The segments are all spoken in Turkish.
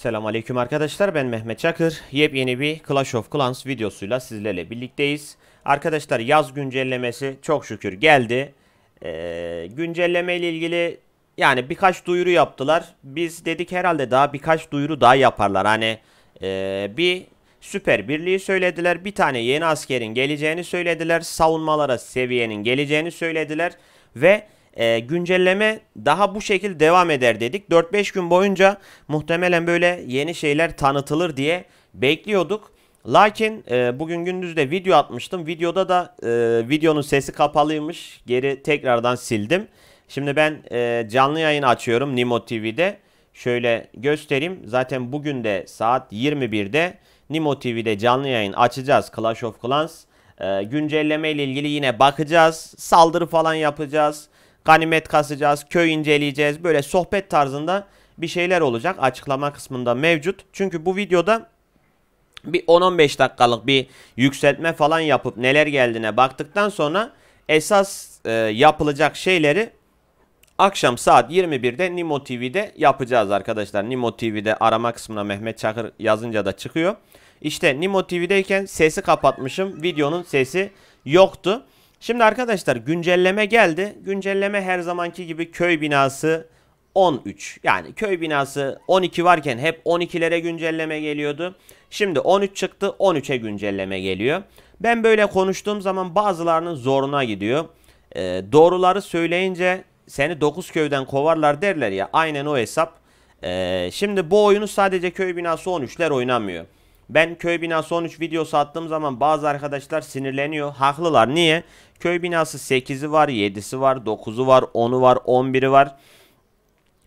Selamünaleyküm arkadaşlar ben Mehmet Çakır. Yepyeni bir Clash of Clans videosuyla sizlerle birlikteyiz. Arkadaşlar yaz güncellemesi çok şükür geldi. Ee, güncelleme ile ilgili yani birkaç duyuru yaptılar. Biz dedik herhalde daha birkaç duyuru daha yaparlar. Hani e, bir süper birliği söylediler. Bir tane yeni askerin geleceğini söylediler. Savunmalara seviyenin geleceğini söylediler. Ve e, güncelleme daha bu şekil devam eder dedik. 4-5 gün boyunca muhtemelen böyle yeni şeyler tanıtılır diye bekliyorduk. Lakin e, bugün gündüz de video atmıştım. Videoda da e, videonun sesi kapalıymış. Geri tekrardan sildim. Şimdi ben e, canlı yayın açıyorum Nimo TV'de. Şöyle göstereyim. Zaten bugün de saat 21'de Nimo TV'de canlı yayın açacağız Clash of Clans. E, güncelleme ile ilgili yine bakacağız. Saldırı falan yapacağız ganimet kasacağız, köy inceleyeceğiz. Böyle sohbet tarzında bir şeyler olacak. Açıklama kısmında mevcut. Çünkü bu videoda bir 10-15 dakikalık bir yükseltme falan yapıp neler geldiğine baktıktan sonra esas e, yapılacak şeyleri akşam saat 21'de Nimo TV'de yapacağız arkadaşlar. Nimo TV'de arama kısmına Mehmet Çakır yazınca da çıkıyor. İşte Nimo TV'deyken sesi kapatmışım. Videonun sesi yoktu. Şimdi arkadaşlar güncelleme geldi. Güncelleme her zamanki gibi köy binası 13. Yani köy binası 12 varken hep 12'lere güncelleme geliyordu. Şimdi 13 çıktı 13'e güncelleme geliyor. Ben böyle konuştuğum zaman bazılarının zoruna gidiyor. E, doğruları söyleyince seni 9 köyden kovarlar derler ya aynen o hesap. E, şimdi bu oyunu sadece köy binası 13'ler oynamıyor. Ben köy binası 13 videosu attığım zaman bazı arkadaşlar sinirleniyor. Haklılar. Niye? Köy binası 8'i var, 7'si var, 9'u var, 10'u var, 11'i var.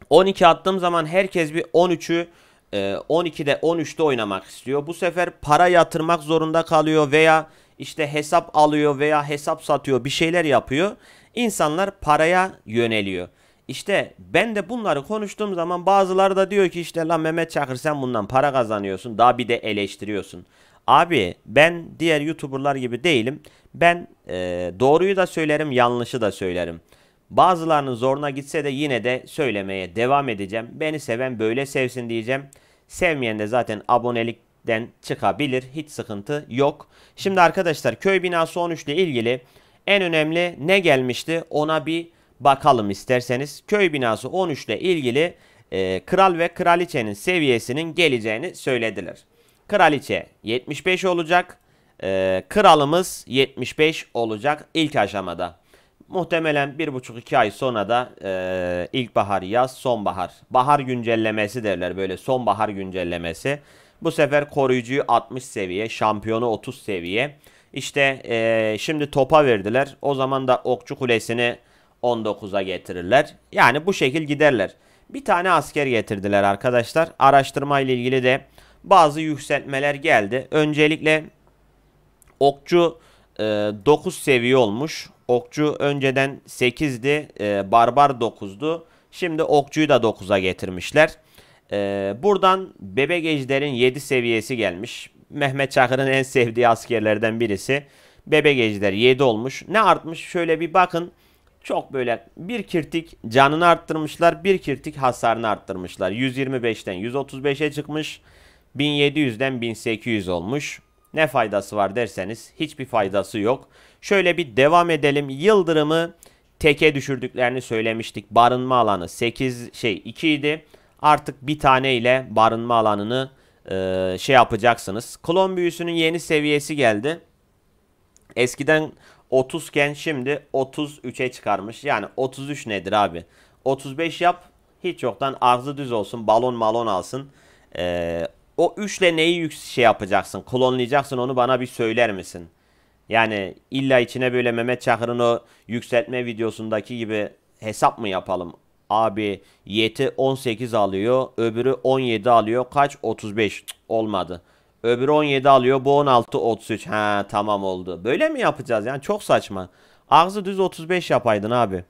12 attığım zaman herkes bir 13'ü 12'de 13'te oynamak istiyor. Bu sefer para yatırmak zorunda kalıyor veya işte hesap alıyor veya hesap satıyor bir şeyler yapıyor. İnsanlar paraya yöneliyor. İşte ben de bunları konuştuğum zaman bazıları da diyor ki işte lan Mehmet Çakır sen bundan para kazanıyorsun daha bir de eleştiriyorsun. Abi ben diğer YouTuber'lar gibi değilim. Ben e, doğruyu da söylerim yanlışı da söylerim. Bazılarının zoruna gitse de yine de söylemeye devam edeceğim. Beni seven böyle sevsin diyeceğim. Sevmeyen de zaten abonelikten çıkabilir. Hiç sıkıntı yok. Şimdi arkadaşlar köy binası 13 ile ilgili en önemli ne gelmişti ona bir bakalım isterseniz. Köy binası 13 ile ilgili e, kral ve kraliçenin seviyesinin geleceğini söylediler. Kraliçe 75 olacak. E, kralımız 75 olacak ilk aşamada. Muhtemelen 1,5-2 ay sonra da e, ilkbahar, yaz, sonbahar. Bahar güncellemesi derler böyle sonbahar güncellemesi. Bu sefer koruyucuyu 60 seviye, şampiyonu 30 seviye. İşte e, şimdi topa verdiler. O zaman da okçu kulesini 19'a getirirler. Yani bu şekil giderler. Bir tane asker getirdiler arkadaşlar. Araştırma ile ilgili de bazı yükseltmeler geldi. Öncelikle okçu e, 9 seviye olmuş. Okçu önceden 8'di. E, barbar 9'du. Şimdi okçuyu da 9'a getirmişler. E, buradan bebek ejderin 7 seviyesi gelmiş. Mehmet Çakır'ın en sevdiği askerlerden birisi. Bebek ejder 7 olmuş. Ne artmış? Şöyle bir bakın. Çok böyle bir kirtik canını arttırmışlar. Bir kirtik hasarını arttırmışlar. 125'ten 135'e çıkmış. 1700'den 1800 olmuş. Ne faydası var derseniz hiçbir faydası yok. Şöyle bir devam edelim. Yıldırım'ı teke düşürdüklerini söylemiştik. Barınma alanı 8 şey 2 idi. Artık bir tane ile barınma alanını e, şey yapacaksınız. Klon büyüsünün yeni seviyesi geldi. Eskiden 30 ken şimdi 33'e çıkarmış. Yani 33 nedir abi? 35 yap. Hiç yoktan ağzı düz olsun. Balon malon alsın. Ee, o 3 ile neyi şey yapacaksın? Klonlayacaksın onu bana bir söyler misin? Yani illa içine böyle Mehmet Çakır'ın o yükseltme videosundaki gibi hesap mı yapalım? Abi yeti 18 alıyor, öbürü 17 alıyor. Kaç? 35. Cık, olmadı. Öbürü 17 alıyor. Bu 16 33. Ha tamam oldu. Böyle mi yapacağız? Yani çok saçma. Ağzı düz 35 yapaydın abi.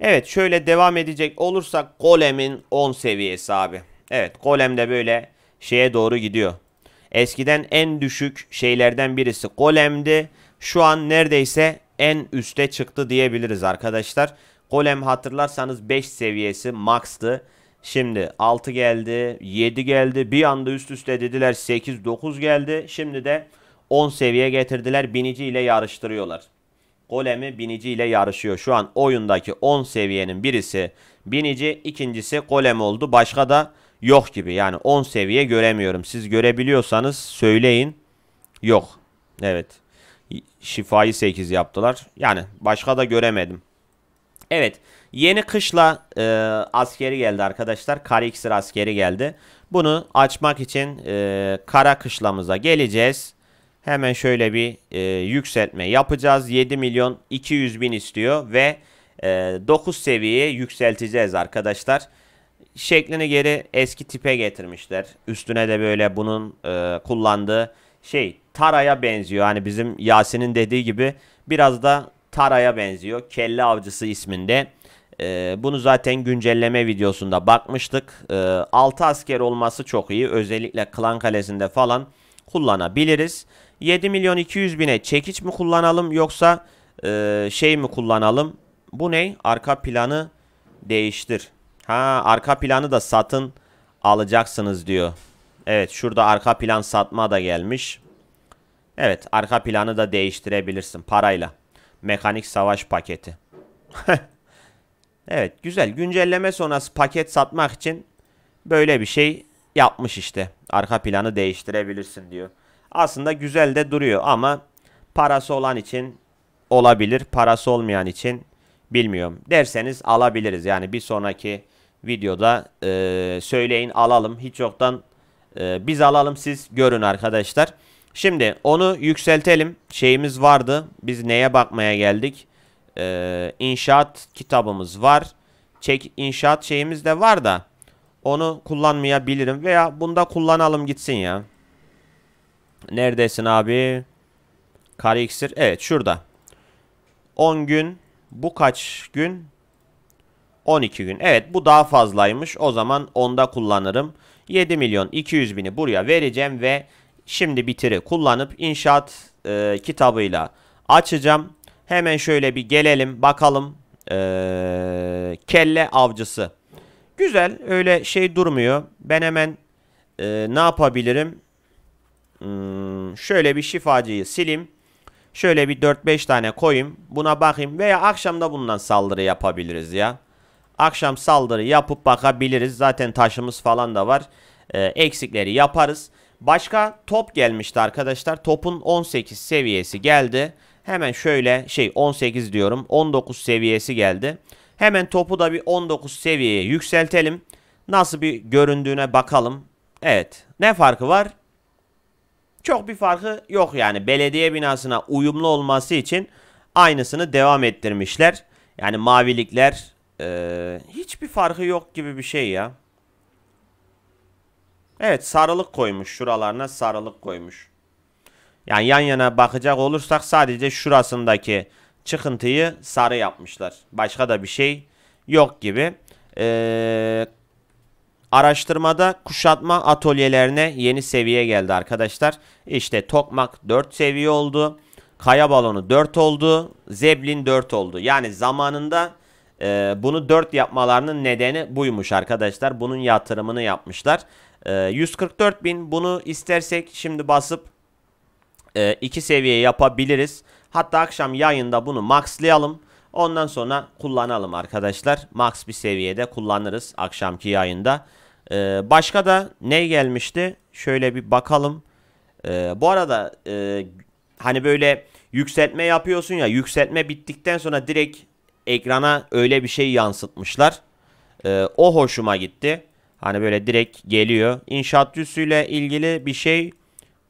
Evet şöyle devam edecek olursak golemin 10 seviyesi abi. Evet golem de böyle şeye doğru gidiyor. Eskiden en düşük şeylerden birisi golemdi. Şu an neredeyse en üste çıktı diyebiliriz arkadaşlar. Golem hatırlarsanız 5 seviyesi max'tı. Şimdi 6 geldi, 7 geldi. Bir anda üst üste dediler 8, 9 geldi. Şimdi de 10 seviye getirdiler. Binici ile yarıştırıyorlar. Golemi binici ile yarışıyor. Şu an oyundaki 10 seviyenin birisi binici, ikincisi golem oldu. Başka da yok gibi. Yani 10 seviye göremiyorum. Siz görebiliyorsanız söyleyin. Yok. Evet. Şifayı 8 yaptılar. Yani başka da göremedim. Evet yeni kışla e, askeri geldi arkadaşlar. Kara askeri geldi. Bunu açmak için e, kara kışlamıza geleceğiz. Hemen şöyle bir e, yükseltme yapacağız. 7 milyon 200 bin istiyor ve e, 9 seviyeye yükselteceğiz arkadaşlar. Şeklini geri eski tipe getirmişler. Üstüne de böyle bunun e, kullandığı şey taraya benziyor. Hani bizim Yasin'in dediği gibi biraz da taraya benziyor. Kelle avcısı isminde. E, bunu zaten güncelleme videosunda bakmıştık. E, ee, 6 asker olması çok iyi. Özellikle Klan Kalesi'nde falan kullanabiliriz. 7 milyon 200 bine çekiç mi kullanalım yoksa e, şey mi kullanalım? Bu ne? Arka planı değiştir. Ha arka planı da satın alacaksınız diyor. Evet şurada arka plan satma da gelmiş. Evet arka planı da değiştirebilirsin parayla. Mekanik savaş paketi. evet güzel. Güncelleme sonrası paket satmak için böyle bir şey yapmış işte. Arka planı değiştirebilirsin diyor. Aslında güzel de duruyor ama parası olan için olabilir. Parası olmayan için bilmiyorum. Derseniz alabiliriz. Yani bir sonraki videoda e, söyleyin alalım. Hiç yoktan e, biz alalım siz görün arkadaşlar. Şimdi onu yükseltelim. Şeyimiz vardı. Biz neye bakmaya geldik? Ee, inşaat kitabımız var. Çek inşaat şeyimiz de var da. Onu kullanmayabilirim. Veya bunda kullanalım gitsin ya. Neredesin abi? Kare iksir. Evet şurada. 10 gün. Bu kaç gün? 12 gün. Evet bu daha fazlaymış. O zaman onda kullanırım. 7 milyon 200 bini buraya vereceğim ve Şimdi bitiri kullanıp inşaat e, kitabıyla açacağım. Hemen şöyle bir gelelim bakalım. E, kelle avcısı. Güzel öyle şey durmuyor. Ben hemen e, ne yapabilirim? Hmm, şöyle bir şifacıyı sileyim. Şöyle bir 4-5 tane koyayım. Buna bakayım. Veya akşam da bundan saldırı yapabiliriz ya. Akşam saldırı yapıp bakabiliriz. Zaten taşımız falan da var. E, eksikleri yaparız. Başka top gelmişti arkadaşlar. Topun 18 seviyesi geldi. Hemen şöyle şey 18 diyorum 19 seviyesi geldi. Hemen topu da bir 19 seviyeye yükseltelim. Nasıl bir göründüğüne bakalım. Evet ne farkı var? Çok bir farkı yok yani belediye binasına uyumlu olması için aynısını devam ettirmişler. Yani mavilikler ee, hiçbir farkı yok gibi bir şey ya. Evet sarılık koymuş. Şuralarına sarılık koymuş. Yani yan yana bakacak olursak sadece şurasındaki çıkıntıyı sarı yapmışlar. Başka da bir şey yok gibi. Ee, araştırmada kuşatma atölyelerine yeni seviye geldi arkadaşlar. İşte tokmak 4 seviye oldu. Kaya balonu 4 oldu. Zeblin 4 oldu. Yani zamanında e, bunu 4 yapmalarının nedeni buymuş arkadaşlar. Bunun yatırımını yapmışlar. 144 ee, bin bunu istersek şimdi basıp e, iki seviye yapabiliriz. Hatta akşam yayında bunu maxlayalım. Ondan sonra kullanalım arkadaşlar. Max bir seviyede kullanırız akşamki yayında. Ee, başka da ne gelmişti? Şöyle bir bakalım. Ee, bu arada e, hani böyle yükseltme yapıyorsun ya. Yükseltme bittikten sonra direkt ekrana öyle bir şey yansıtmışlar. Ee, o hoşuma gitti. Hani böyle direkt geliyor. İnşaat cüsüyle ilgili bir şey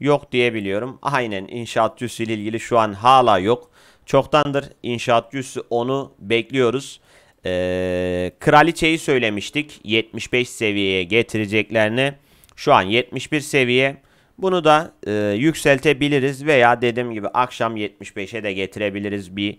yok diyebiliyorum. Aynen inşaat cüsüyle ilgili şu an hala yok. Çoktandır inşaat cüsü onu bekliyoruz. Ee, kraliçeyi söylemiştik. 75 seviyeye getireceklerini. Şu an 71 seviye. Bunu da e, yükseltebiliriz veya dediğim gibi akşam 75'e de getirebiliriz bir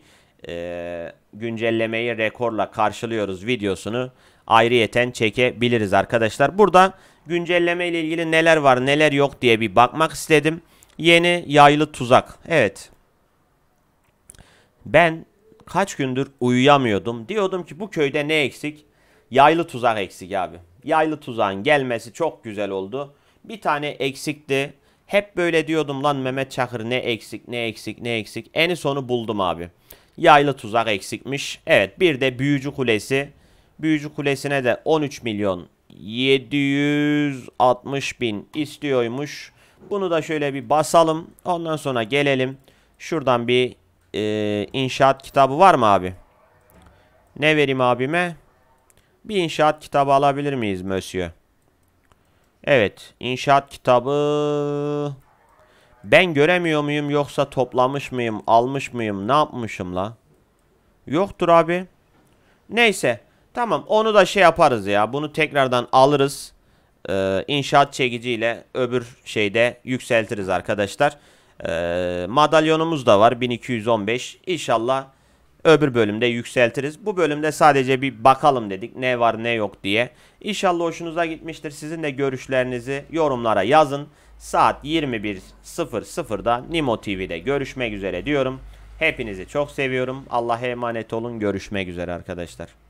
e, güncellemeyi rekorla karşılıyoruz videosunu ayrıyeten çekebiliriz arkadaşlar. Burada güncelleme ile ilgili neler var neler yok diye bir bakmak istedim. Yeni yaylı tuzak. Evet. Ben kaç gündür uyuyamıyordum. Diyordum ki bu köyde ne eksik? Yaylı tuzak eksik abi. Yaylı tuzağın gelmesi çok güzel oldu. Bir tane eksikti. Hep böyle diyordum lan Mehmet Çakır ne eksik ne eksik ne eksik. En sonu buldum abi. Yaylı tuzak eksikmiş. Evet bir de büyücü kulesi Büyücü Kulesi'ne de 13 milyon 760 bin istiyormuş. Bunu da şöyle bir basalım. Ondan sonra gelelim. Şuradan bir e, inşaat kitabı var mı abi? Ne vereyim abime? Bir inşaat kitabı alabilir miyiz Mösyö? Evet. inşaat kitabı... Ben göremiyor muyum yoksa toplamış mıyım? Almış mıyım? Ne yapmışım la? Yoktur abi. Neyse. Tamam onu da şey yaparız ya. Bunu tekrardan alırız. Ee, inşaat çekiciyle öbür şeyde yükseltiriz arkadaşlar. Ee, madalyonumuz da var 1215. İnşallah öbür bölümde yükseltiriz. Bu bölümde sadece bir bakalım dedik ne var ne yok diye. İnşallah hoşunuza gitmiştir. Sizin de görüşlerinizi yorumlara yazın. Saat 21.00'da Nimo TV'de görüşmek üzere diyorum. Hepinizi çok seviyorum. Allah'a emanet olun. Görüşmek üzere arkadaşlar.